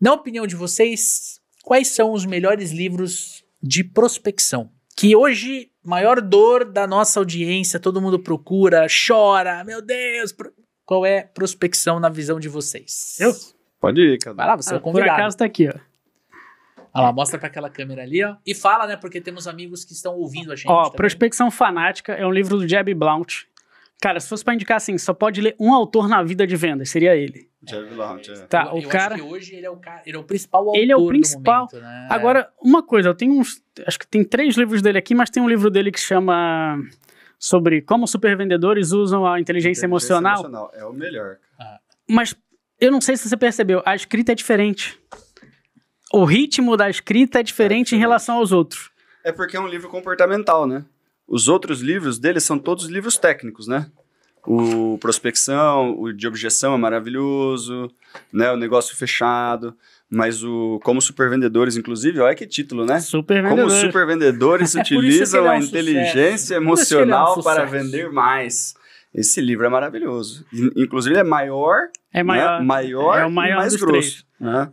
Na opinião de vocês, quais são os melhores livros de prospecção? Que hoje, maior dor da nossa audiência, todo mundo procura, chora, meu Deus. Qual é prospecção na visão de vocês? Eu? Pode ir, cara. Vai lá, você é ah, é convidado. Por acaso tá aqui, ó. Olha lá, mostra para aquela câmera ali, ó. E fala, né? Porque temos amigos que estão ouvindo a gente. Ó, Prospecção Fanática é um livro do Jeb Blount. Cara, se fosse pra indicar assim, só pode ler um autor na vida de vendas, seria ele. Jeff Lounge, é. Tá, eu, o eu cara. Acho que hoje ele é o cara, ele é o principal autor. Ele é o principal. Momento, né? É. Agora, uma coisa, eu tenho uns, acho que tem três livros dele aqui, mas tem um livro dele que chama sobre como supervendedores usam a inteligência, inteligência emocional. emocional. É o melhor. Ah. Mas eu não sei se você percebeu, a escrita é diferente. O ritmo da escrita é diferente é, em relação aos outros. É porque é um livro comportamental, né? Os outros livros dele são todos livros técnicos, né? O Prospecção, o de Objeção é maravilhoso, né? O Negócio Fechado. Mas o como supervendedores, inclusive, olha que título, né? Super como supervendedores é utilizam é a inteligência é sucesso. emocional é para vender mais. Esse livro é maravilhoso. Inclusive, ele é maior, é maior, né? maior, é o maior e mais grosso. Né?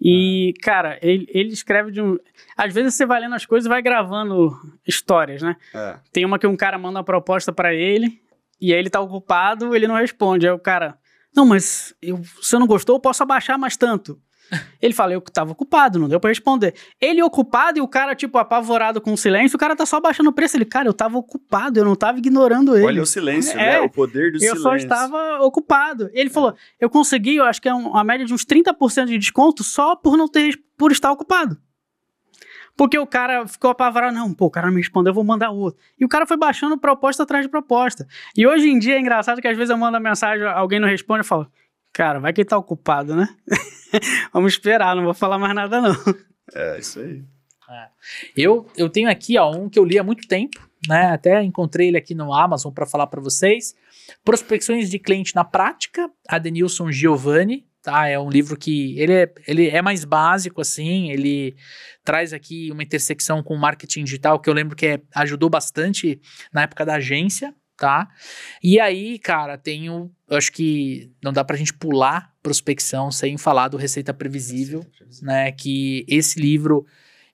E, ah. cara, ele, ele escreve de um. Às vezes você vai lendo as coisas e vai gravando histórias, né? É. Tem uma que um cara manda uma proposta para ele, e aí ele tá ocupado, ele não responde. Aí o cara. Não, mas eu, se eu não gostou, eu posso abaixar mais tanto. Ele fala, eu tava ocupado, não deu pra responder. Ele ocupado e o cara, tipo, apavorado com o silêncio, o cara tá só baixando o preço. Ele, cara, eu tava ocupado, eu não tava ignorando ele. Olha o silêncio, é, né? O poder do eu silêncio. Eu só estava ocupado. Ele falou, é. eu consegui, eu acho que é uma média de uns 30% de desconto só por não ter, por estar ocupado. Porque o cara ficou apavorado, não, pô, o cara não me respondeu, eu vou mandar outro. E o cara foi baixando proposta atrás de proposta. E hoje em dia é engraçado que às vezes eu mando mensagem, alguém não responde, eu falo, Cara, vai que tá ocupado, né? Vamos esperar, não vou falar mais nada, não. É, isso aí. É. Eu, eu tenho aqui ó, um que eu li há muito tempo, né? Até encontrei ele aqui no Amazon para falar para vocês. Prospecções de cliente na prática, Adenilson Giovanni, tá? É um livro que ele é, ele é mais básico, assim, ele traz aqui uma intersecção com marketing digital que eu lembro que é, ajudou bastante na época da agência, Tá? E aí, cara, tenho. Eu acho que não dá pra gente pular prospecção sem falar do Receita Previsível, Receita Previsível. né? Que esse livro.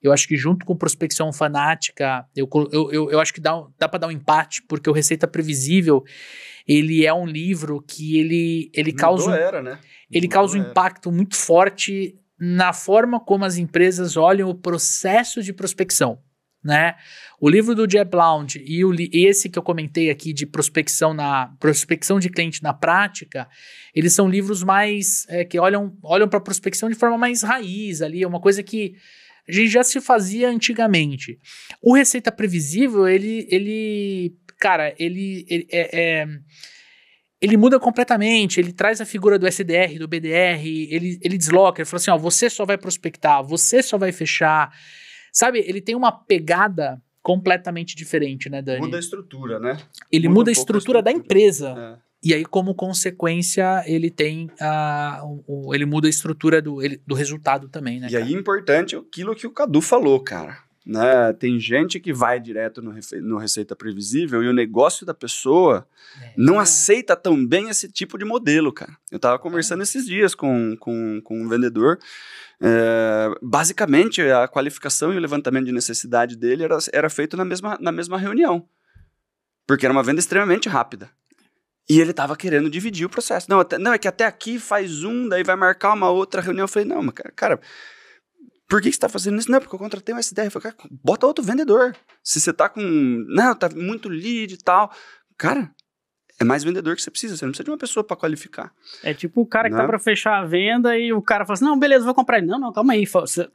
Eu acho que junto com Prospecção Fanática, eu, eu, eu, eu acho que dá, dá para dar um empate, porque o Receita Previsível, ele é um livro que ele, ele causa... Era, né? Ele causa um impacto muito forte na forma como as empresas olham o processo de prospecção né? O livro do Jeb Blount e o, esse que eu comentei aqui de prospecção na prospecção de cliente na prática, eles são livros mais é, que olham olham para prospecção de forma mais raiz ali, é uma coisa que a gente já se fazia antigamente. O receita previsível ele ele cara ele, ele é, é ele muda completamente, ele traz a figura do SDR, do BDR, ele, ele desloca, ele fala assim, ó, você só vai prospectar, você só vai fechar, Sabe, ele tem uma pegada completamente diferente, né, Dani? Muda a estrutura, né? Ele muda, muda um a, estrutura a, estrutura da empresa. É. E aí, como consequência, ele tem a. ele muda a estrutura do, ele, do resultado também, né? E cara? aí, importante aquilo que o Cadu falou, cara. Né? Tem gente que vai direto no, no Receita Previsível e o negócio da pessoa é, não é. aceita tão bem esse tipo de modelo, cara. Eu estava é. conversando é. esses dias com, com, com um vendedor. Eh, basicamente, a qualificação e o levantamento de necessidade dele era, era feito na mesma, na mesma reunião. Porque era uma venda extremamente rápida. E ele estava querendo dividir o processo. Não, até, não, é que até aqui faz um, daí vai marcar uma outra reunião. Eu falei, não, mas cara, cara por que você está fazendo isso? Não, porque eu contratei um SDR. Eu falei, cara, bota outro vendedor. Se você tá com. Não, né, tá muito lead e tal. Cara, é mais vendedor que você precisa. Você não precisa de uma pessoa para qualificar. É tipo o cara que tá né? tá para fechar a venda e o cara fala assim: não, beleza, vou comprar. Não, não, calma aí.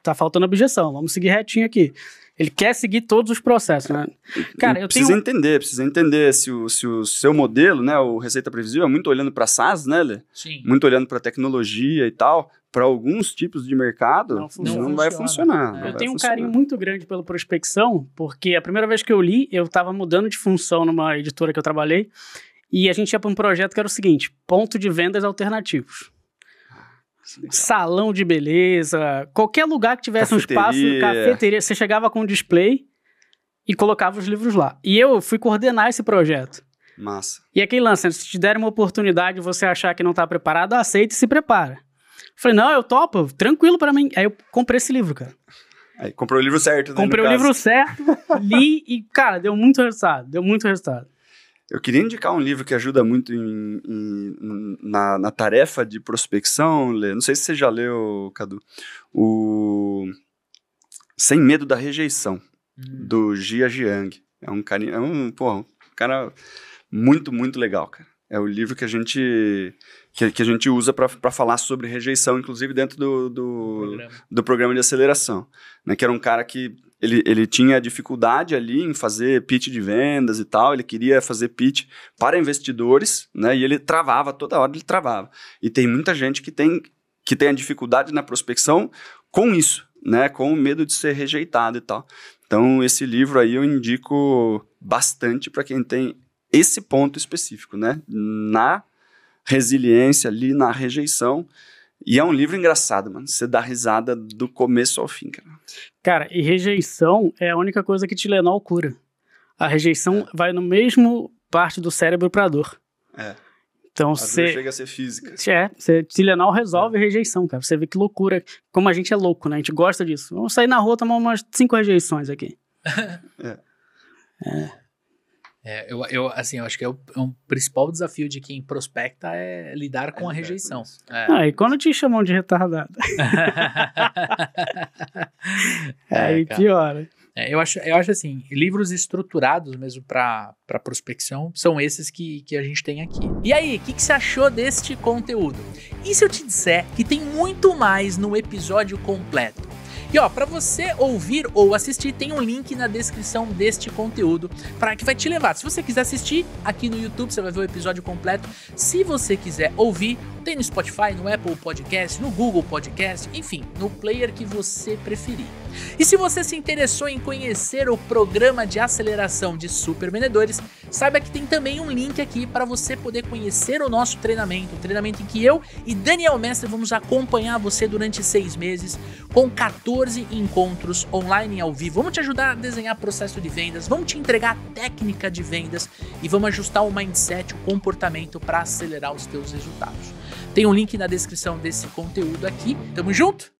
Tá faltando objeção. Vamos seguir retinho aqui. Ele quer seguir todos os processos, né? Cara, eu precisa tenho... entender, precisa entender se o, se o seu modelo, né, o Receita Previsível, é muito olhando para SaaS, né, Lê? Sim. Muito olhando para tecnologia e tal. Para alguns tipos de mercado, não, funciona, não vai funcionar. Não eu vai tenho funcionar. um carinho muito grande pela prospecção, porque a primeira vez que eu li, eu estava mudando de função numa editora que eu trabalhei, e a gente ia para um projeto que era o seguinte: ponto de vendas alternativos. É salão de beleza, qualquer lugar que tivesse cafeteria. um espaço, cafeteria, você chegava com um display e colocava os livros lá. E eu fui coordenar esse projeto. Massa. E aquele lance, se te der uma oportunidade você achar que não está preparado, aceita e se prepara. Falei, não, eu topo, tranquilo para mim. Aí eu comprei esse livro, cara. Aí comprou o livro certo, né? Comprei o caso. livro certo, li e, cara, deu muito resultado, deu muito resultado. Eu queria indicar um livro que ajuda muito em, em, na, na, tarefa de prospecção, Não sei se você já leu, Cadu. O Sem Medo da Rejeição, hum. do Jia Jiang. É um é um, porra, um cara muito, muito legal, cara. É o livro que a gente que, que a gente usa para falar sobre rejeição, inclusive dentro do, do, programa. do programa de aceleração. Né? Que era um cara que ele, ele tinha dificuldade ali em fazer pitch de vendas e tal, ele queria fazer pitch para investidores, né? E ele travava, toda hora ele travava. E tem muita gente que tem, que tem a dificuldade na prospecção com isso, né? Com o medo de ser rejeitado e tal. Então, esse livro aí eu indico bastante para quem tem esse ponto específico, né? Na resiliência ali, na rejeição. E é um livro engraçado, mano. Você dá risada do começo ao fim, cara. Cara, e rejeição é a única coisa que lenal cura. A rejeição é. vai no mesmo parte do cérebro pra dor. É. Então você. chega a ser física. É, você, Tilenol resolve é. rejeição, cara. Você vê que loucura. Como a gente é louco, né? A gente gosta disso. Vamos sair na rua tomar umas cinco rejeições aqui. é. é. É, eu, eu, assim, eu acho que é o, é um principal desafio de quem prospecta é lidar com é, a é rejeição. É. Ah, e quando te chamam de retardado? Aí é, piora. eu, acho, eu acho assim, livros estruturados mesmo para prospecção são esses que, que a gente tem aqui. E aí, o que, que você achou deste conteúdo? E se eu te disser que tem muito mais no episódio completo? E ó, para você ouvir ou assistir, tem um link na descrição deste conteúdo para que vai te levar. Se você quiser assistir aqui no YouTube, você vai ver o episódio completo. Se você quiser ouvir, tem no Spotify, no Apple Podcast, no Google Podcast, enfim, no player que você preferir. E se você se interessou em conhecer o programa de aceleração de super vendedores, saiba que tem também um link aqui para você poder conhecer o nosso treinamento, o um treinamento em que eu e Daniel Mestre vamos acompanhar você durante seis meses com 14 encontros online e ao vivo. Vamos te ajudar a desenhar processo de vendas, vamos te entregar técnica de vendas e vamos ajustar o mindset, o comportamento para acelerar os teus resultados. Tem um link na descrição desse conteúdo aqui. Tamo junto!